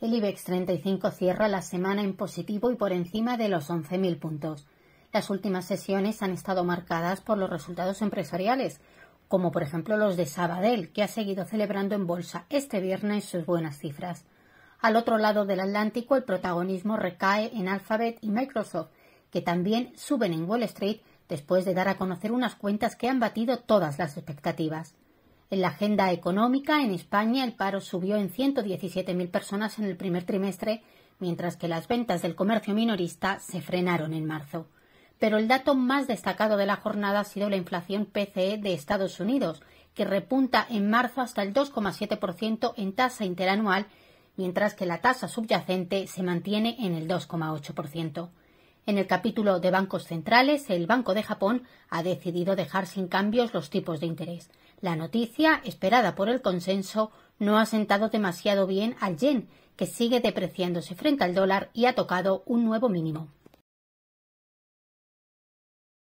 El IBEX 35 cierra la semana en positivo y por encima de los 11.000 puntos. Las últimas sesiones han estado marcadas por los resultados empresariales, como por ejemplo los de Sabadell, que ha seguido celebrando en bolsa este viernes sus buenas cifras. Al otro lado del Atlántico, el protagonismo recae en Alphabet y Microsoft, que también suben en Wall Street después de dar a conocer unas cuentas que han batido todas las expectativas. En la agenda económica, en España el paro subió en 117.000 personas en el primer trimestre, mientras que las ventas del comercio minorista se frenaron en marzo. Pero el dato más destacado de la jornada ha sido la inflación PCE de Estados Unidos, que repunta en marzo hasta el 2,7% en tasa interanual, mientras que la tasa subyacente se mantiene en el 2,8%. En el capítulo de bancos centrales, el Banco de Japón ha decidido dejar sin cambios los tipos de interés. La noticia, esperada por el consenso, no ha sentado demasiado bien al yen, que sigue depreciándose frente al dólar y ha tocado un nuevo mínimo.